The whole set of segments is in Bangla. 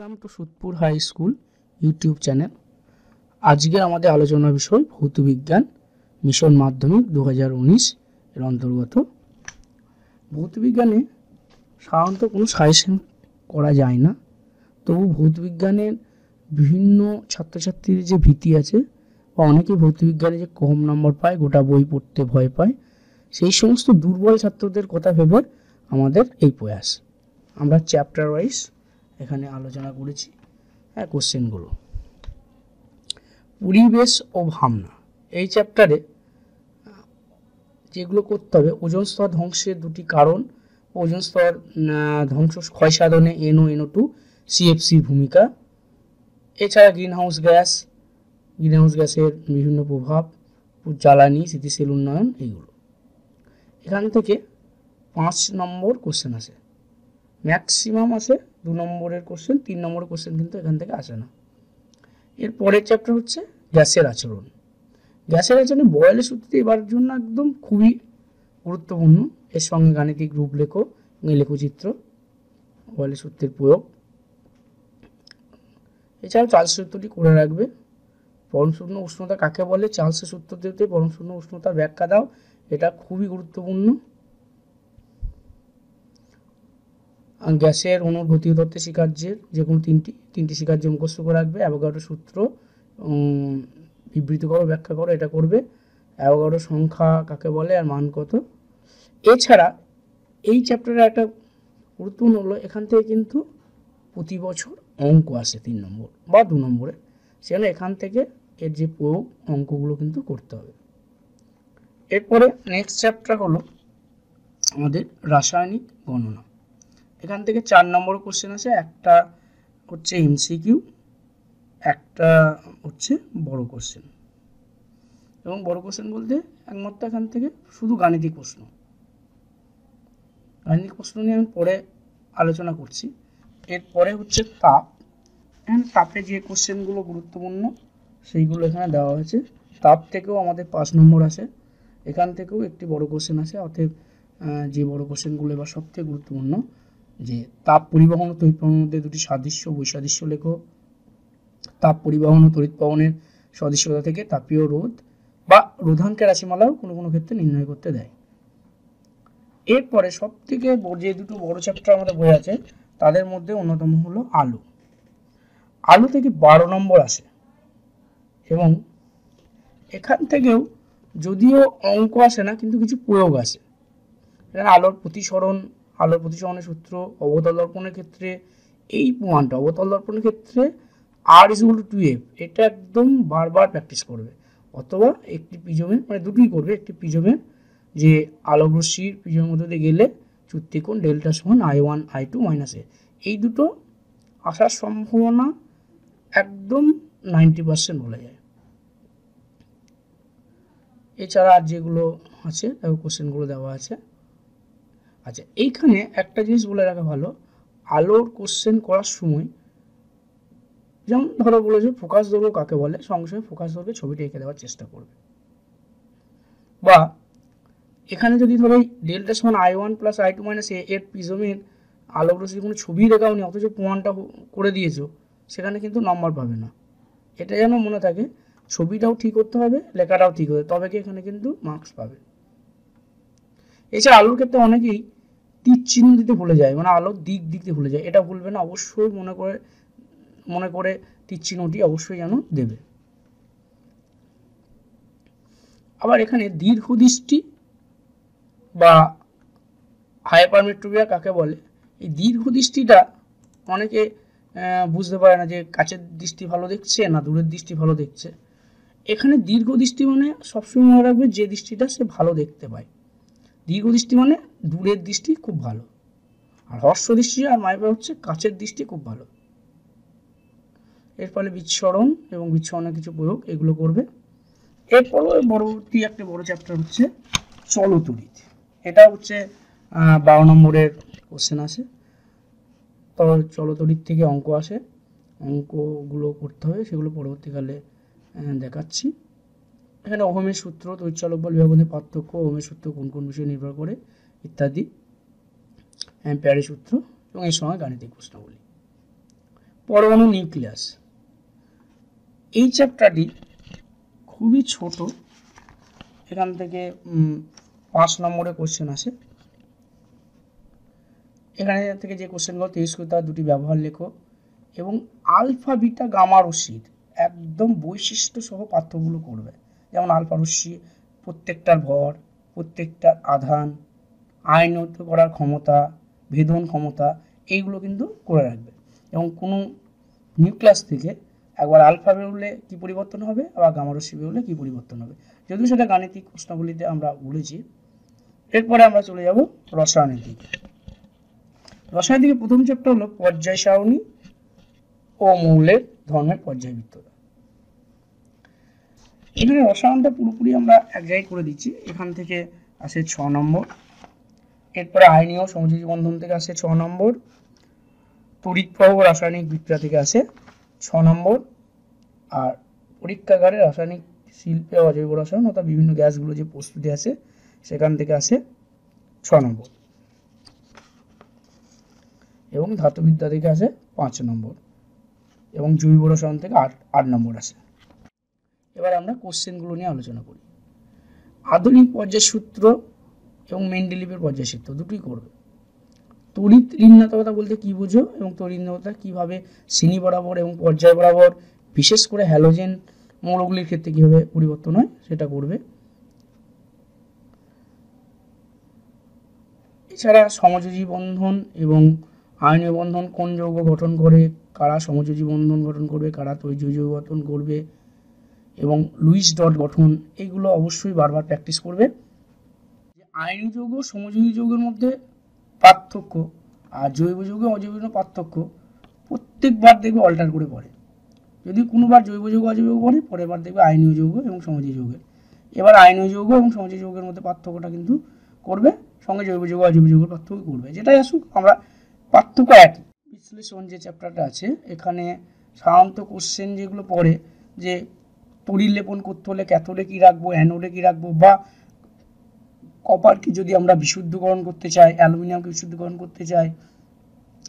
welcome to Sudpur high school YouTube channel আজকের আমাদের আলোচনা বিষয় ভৌতবিজ্ঞান মিশন মাধ্যমিক দু এর অন্তর্গত ভৌতবিজ্ঞানে সাধারণত কোনো সাজেশন করা যায় না তবু ভৌতবিজ্ঞানের বিভিন্ন ছাত্রছাত্রীর যে ভীতি আছে বা অনেকে ভৌতবিজ্ঞানে যে কম নম্বর পায় গোটা বই পড়তে ভয় পায় সেই সমস্ত দুর্বল ছাত্রদের কথা ভেবে আমাদের এই প্রয়াস আমরা চ্যাপ্টার ওয়াইজ এখানে আলোচনা করেছি হ্যাঁ কোশ্চেনগুলো পরিবেশ ও ভাবনা এই চ্যাপ্টারে যেগুলো করতে হবে ওজন স্তর ধ্বংসের দুটি কারণ ওজন স্তর ধ্বংস ক্ষয় সাধনে এনও এনও টু সিএফসির ভূমিকা এছাড়া গ্রিনহাউস গ্যাস গ্রিনহাউস গ্যাসের বিভিন্ন প্রভাব জ্বালানি স্থিতিশীল উন্নয়ন এইগুলো এখান থেকে পাঁচ নম্বর কোশ্চেন আছে ম্যাক্সিমাম আসে দু নম্বরের কোশ্চেন তিন নম্বরের কোশ্চেন কিন্তু এখান থেকে আসে না এর পরের চ্যাপ্টার হচ্ছে গ্যাসের আচরণ গ্যাসের আচরণে বয়েলের সূত্রটি এবার জন্য একদম খুবই গুরুত্বপূর্ণ এর সঙ্গে গাণিতিক লেখো লেখচিত্র বয়েলের সূত্রের প্রয়োগ এছাড়াও চার্লস সূত্রটি করে রাখবে পরমশূন্য উষ্ণতা কাকে বলে চার্লসের সূত্র দিতে পরমশূন্য উষ্ণতার ব্যাখ্যা দাও এটা খুবই গুরুত্বপূর্ণ গ্যাসের অনুর ভৌতিক তত্ত্বের যে কোনো তিনটি তিনটি শিকার্য মুখস্থ করে রাখবে অ্যাভোগাডো সূত্র বিবৃত করো ব্যাখ্যা করো এটা করবে অ্যাভোগাডো সংখ্যা কাকে বলে আর মান কত এছাড়া এই চ্যাপ্টারে একটা গুরুত্বপূর্ণ হলো এখান থেকে কিন্তু প্রতি বছর অঙ্ক আসে তিন নম্বর বা দু নম্বরে সেখানে এখান থেকে এর যে প্রয়োগ অঙ্কগুলো কিন্তু করতে হবে এরপরে নেক্সট চ্যাপ্টার হলো আমাদের রাসায়নিক গণনা এখান থেকে চার নম্বর কোশ্চেন আছে একটা হচ্ছে এমসিকিউ একটা হচ্ছে বড় কোশ্চেন এবং বড় কোশ্চেন বলতে একমাত্র এখান থেকে শুধু গাণিতিক প্রশ্ন গাণিতিক প্রশ্ন নিয়ে আমি পরে আলোচনা করছি এরপরে হচ্ছে তাপ হ্যাঁ তাপে যে কোশ্চেনগুলো গুরুত্বপূর্ণ সেইগুলো এখানে দেওয়া হয়েছে তাপ থেকেও আমাদের পাঁচ নম্বর আছে এখান থেকেও একটি বড় কোশ্চেন আছে অতএব যে বড় কোশ্চেনগুলো এবার সবথেকে গুরুত্বপূর্ণ যে তাপ পরিবহন ও তড়িৎ প্রবাহের মধ্যে দুটি সাদৃশ্য বৈসাদৃশ্য লেখো তাপ পরিবহন ও তড়িৎ প্রবাহের সদৃশ্যতা থেকে তাপীয় রোধ বা রোধাঙ্কের রাশিমালাও কোনো কোনো ক্ষেত্রে নির্ণয় করতে দেয় এরপরে সব থেকে যে দুটো বড় চ্যাপ্টার আমাদের বই আছে তাদের মধ্যে অন্যতম হলো আলো আলো থেকে বারো নম্বর আসে এবং এখান থেকেও যদিও অঙ্ক আসে না কিন্তু কিছু প্রয়োগ আসে আলোর প্রতিসরণ আলোর প্রতিসরণের সূত্র অবতল দর্পণের ক্ষেত্রে এই প্রমাণটা অবতল দর্পণের ক্ষেত্রে R is two two F এটা একদম বারবার প্র্যাকটিস করবে অথবা একটি পিজমের মানে দুটোই করবে একটি পিজমের যে আলোগ্রসির পিজমের মধ্যে দিয়ে গেলে চুক্তিকোণ ডেল্টা সমান I one I two minus A এই দুটো আসার সম্ভাবনা একদম নাইনটি পার্সেন্ট বলা যায় এছাড়া আর যেগুলো আছে কোশ্চেনগুলো দেওয়া আছে আচ্ছা এইখানে একটা জিনিস বলে রাখা ভালো আলোর কোশ্চেন করার সময় যেমন ধরো বলেছে ফোকাস দৌড় কাকে বলে সঙ্গে সঙ্গে ফোকাস ধরবে ছবিটা এঁকে দেওয়ার চেষ্টা করবে বা এখানে যদি ধরো ডেল্টা সমান I one plus I two minus A এর পিজমের যদি কোনো ছবি দেখাও নেই অথচ প্রমাণটা করে দিয়েছো সেখানে কিন্তু নম্বর পাবে না এটা যেন মনে থাকে ছবিটাও ঠিক করতে হবে লেখাটাও ঠিক হবে তবে কি এখানে কিন্তু মার্কস পাবে এছাড়া আলোর ক্ষেত্রে অনেকেই তীর চিহ্ন দিতে ভুলে যায় মানে আলোর দিক দিতে ভুলে যায় এটা ভুলবে না অবশ্যই মনে করে মনে করে তীর চিহ্নটি অবশ্যই যেন দেবে আবার এখানে দীর্ঘ দৃষ্টি বা হাইপারমেট্রোবিয়া কাকে বলে এই দীর্ঘ দৃষ্টিটা অনেকে বুঝতে পারে না যে কাছের দৃষ্টি ভালো দেখছে না দূরের দৃষ্টি ভালো দেখছে এখানে দীর্ঘ দৃষ্টি মানে সবসময় মনে রাখবে যে দৃষ্টিটা সে ভালো দেখতে পায় দীর্ঘ দৃষ্টি মানে দূরের দৃষ্টি খুব ভালো আর হর্ষ দৃষ্টি আর মাইবা হচ্ছে কাছের দৃষ্টি খুব ভালো এর ফলে বিচ্ছরণ এবং বিচ্ছরণের কিছু প্রয়োগ এগুলো করবে এরপরও পরবর্তী একটা বড় চ্যাপ্টার হচ্ছে চলতরিত এটা হচ্ছে বারো নম্বরের কোশ্চেন আছে তো চলতরিত থেকে অঙ্ক আসে অঙ্কগুলো করতে হবে সেগুলো পরবর্তীকালে দেখাচ্ছি এখানে অহমের সূত্র তৈচালক বল ব্যবধানে পার্থক্য অহমের সূত্র কোন কোন বিষয়ে নির্ভর করে ইত্যাদি অ্যাম্পেয়ারের সূত্র এবং এর সময় গাণিতিক প্রশ্নগুলি পরমাণু নিউক্লিয়াস এই চ্যাপ্টারটি খুবই ছোট এখান থেকে পাঁচ নম্বরে কোশ্চেন আসে এখানে থেকে যে কোশ্চেনগুলো তেইশ তার দুটি ব্যবহার লেখো এবং আলফা বিটা গামা রশিদ একদম বৈশিষ্ট্য সহ পাঠ্যগুলো করবে যেমন আলফা রশ্মি প্রত্যেকটার ভর প্রত্যেকটার আধান আইনত করার ক্ষমতা ভেদন ক্ষমতা এইগুলো কিন্তু করে রাখবে এবং কোনো নিউক্লিয়াস থেকে একবার আলফা বেরোলে কি পরিবর্তন হবে আবার গামারশ্মি বেরোলে কি পরিবর্তন হবে যদিও সেটা গাণিতিক প্রশ্নগুলিতে আমরা বলেছি এরপরে আমরা চলে যাব রসায়নের দিকে রসায়নের দিকে প্রথম চ্যাপ্টার হলো পর্যায় সারণী ও মৌলের ধর্মের পর্যায়বৃত্ততা এখানে রসায়নটা পুরোপুরি আমরা এক জায়গায় করে দিচ্ছি এখান থেকে আসে ছ নম্বর এরপরে আইনীয় সমযোজী বন্ধন থেকে আসে ছ নম্বর তড়িৎ রাসায়নিক বিক্রিয়া থেকে আসে ছ নম্বর আর পরীক্ষাগারে রাসায়নিক শিল্পে অজৈব রসায়ন অর্থাৎ বিভিন্ন গ্যাসগুলো যে প্রস্তুতি আছে সেখান থেকে আসে ছ নম্বর এবং ধাতুবিদ্যা থেকে আসে পাঁচ নম্বর এবং জৈব রসায়ন থেকে আট আট নম্বর আসে এবার আমরা কোশ্চেনগুলো নিয়ে আলোচনা করি আধুনিক পর্যায় সূত্র এবং মেন্ডেলিপের পর্যায় সূত্র দুটোই করবে তড়িৎ ঋণাত্মকতা বলতে কী বোঝো এবং তড়িৎনাত্মকতা কীভাবে শ্রেণী বরাবর এবং পর্যায় বরাবর বিশেষ করে হ্যালোজেন মৌলগুলির ক্ষেত্রে কীভাবে পরিবর্তন হয় সেটা করবে এছাড়া সমযোজী বন্ধন এবং আয়নীয় বন্ধন কোন যৌগ গঠন করে কারা সমযোজী বন্ধন গঠন করবে কারা তৈজযোগ গঠন করবে এবং লুইস ডট গঠন এগুলো অবশ্যই বারবার প্র্যাকটিস করবে আইনি যৌগ সমযোগী যৌগের মধ্যে পার্থক্য আর জৈব যৌগে অজৈব পার্থক্য প্রত্যেকবার দেখবে অল্টার করে পড়ে যদি কোনোবার জৈব যৌগ অজৈব পড়ে পরের বার দেখবে আইনীয় যৌগ এবং সমাজী যৌগের এবার আইনীয় যৌগ এবং সমাজী যৌগের মধ্যে পার্থক্যটা কিন্তু করবে সঙ্গে জৈব যৌগ অজৈব যৌগের পার্থক্য করবে যেটাই আসুক আমরা পার্থক্য একই বিশ্লেষণ যে চ্যাপ্টারটা আছে এখানে সাধারণত কোশ্চেন যেগুলো পড়ে যে পরিলেপন করতে হলে ক্যাথলে কী রাখবো অ্যানোডে কী রাখবো বা কপারকে যদি আমরা বিশুদ্ধকরণ করতে চাই অ্যালুমিনিয়ামকে বিশুদ্ধকরণ করতে চাই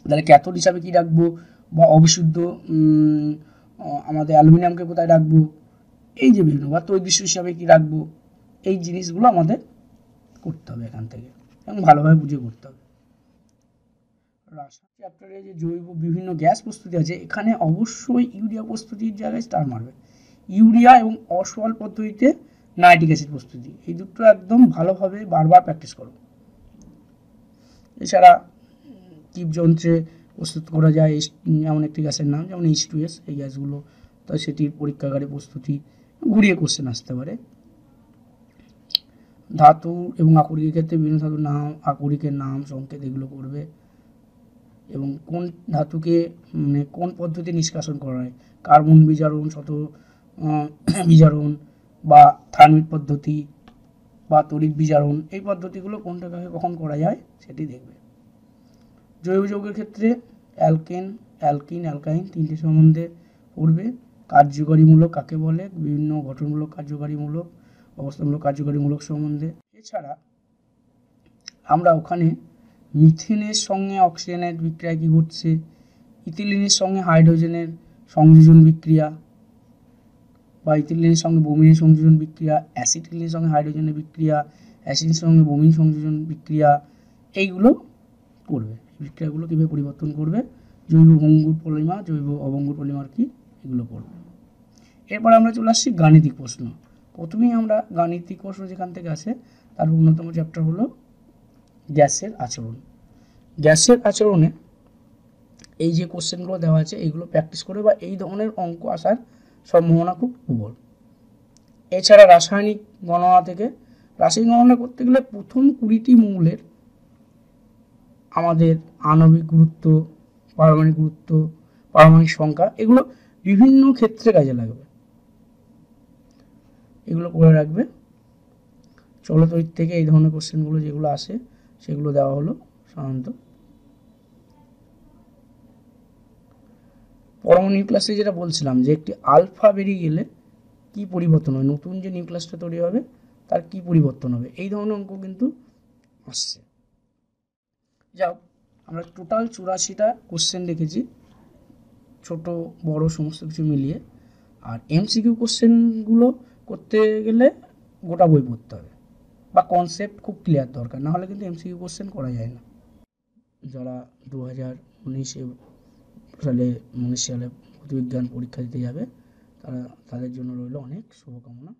তাহলে ক্যাথল হিসাবে কী রাখবো বা অবিশুদ্ধ আমাদের অ্যালুমিনিয়ামকে কোথায় রাখবো এই যে বিভিন্ন বা তৈরি হিসাবে কী রাখবো এই জিনিসগুলো আমাদের করতে হবে এখান থেকে এবং ভালোভাবে বুঝে করতে হবে রাসায়নিক চ্যাপ্টারে যে জৈব বিভিন্ন গ্যাস প্রস্তুতি আছে এখানে অবশ্যই ইউরিয়া প্রস্তুতির জায়গায় স্টার মারবে ইউরিয়া এবং অসল পদ্ধতিতে নাইট্রিক অ্যাসিড প্রস্তুতি এই দুটো একদম ভালোভাবে বারবার প্র্যাকটিস করো এছাড়া টিপযন্ত্রে প্রস্তুত করা যায় এমন একটি গ্যাসের নাম যেমন এইচ টু এস এই গ্যাসগুলো তাই সেটির পরীক্ষাগারে প্রস্তুতি ঘুরিয়ে কোশ্চেন আসতে পারে ধাতু এবং আকরিকের ক্ষেত্রে বিভিন্ন ধাতুর নাম আকরিকের নাম সংকেত এগুলো করবে এবং কোন ধাতুকে মানে কোন পদ্ধতি নিষ্কাশন করা হয় কার্বন বিজারণ শত বিজারণ বা থার্মিট পদ্ধতি বা তড়িৎ বিজারণ এই পদ্ধতিগুলো কোনটা কাকে কখন করা যায় সেটি দেখবে জৈব যৌগের ক্ষেত্রে অ্যালকেন অ্যালকিন অ্যালকাইন তিনটি সম্বন্ধে পড়বে কার্যকারীমূলক কাকে বলে বিভিন্ন গঠনমূলক কার্যকারীমূলক অবস্থামূলক কার্যকারীমূলক সম্বন্ধে এছাড়া আমরা ওখানে মিথেনের সঙ্গে অক্সিজেনের বিক্রিয়া কী ঘটছে ইথিলিনের সঙ্গে হাইড্রোজেনের সংযোজন বিক্রিয়া বা ইথিলিনের সঙ্গে ব্রোমিনের সংযোজন বিক্রিয়া অ্যাসিটিলিনের সঙ্গে হাইড্রোজেনের বিক্রিয়া অ্যাসিডের সঙ্গে ব্রোমিন সংযোজন বিক্রিয়া এইগুলো করবে বিক্রিয়াগুলো কীভাবে পরিবর্তন করবে জৈব ভঙ্গুর পলিমা জৈব অভঙ্গুর পলিমার কি এগুলো করবে এরপর আমরা চলে আসছি গাণিতিক প্রশ্ন প্রথমেই আমরা গাণিতিক প্রশ্ন যেখান থেকে আসে তার অন্যতম চ্যাপ্টার হলো গ্যাসের আচরণ গ্যাসের আচরণে এই যে কোশ্চেনগুলো দেওয়া আছে এইগুলো প্র্যাকটিস করে বা এই ধরনের অঙ্ক আসার সম্ভাবনা খুব প্রবল এছাড়া রাসায়নিক গণনা থেকে রাসায়নিক গণনা করতে গেলে প্রথম কুড়িটি মৌলের আমাদের আণবিক গুরুত্ব পারমাণবিক গুরুত্ব পারমাণবিক সংখ্যা এগুলো বিভিন্ন ক্ষেত্রে কাজে লাগবে এগুলো করে রাখবে চলতরিত থেকে এই ধরনের কোশ্চেনগুলো যেগুলো আসে সেগুলো দেওয়া হলো সাধারণত পরমাণু নিউক্লাসে যেটা বলছিলাম যে একটি আলফা বেরিয়ে গেলে কি পরিবর্তন হবে নতুন যে নিউক্লাসটা তৈরি হবে তার কি পরিবর্তন হবে এই ধরনের অঙ্ক কিন্তু আসছে যাও আমরা টোটাল চুরাশিটা কোশ্চেন দেখেছি ছোট বড় সমস্ত কিছু মিলিয়ে আর এমসিকিউ কোশ্চেনগুলো করতে গেলে গোটা বই পড়তে হবে বা কনসেপ্ট খুব ক্লিয়ার দরকার নাহলে কিন্তু এমসিকিউ কোশ্চেন করা যায় না যারা দু হাজার উনিশে সালে উনিশ সালে বিজ্ঞান পরীক্ষা দিতে যাবে তারা তাদের জন্য রইল অনেক শুভকামনা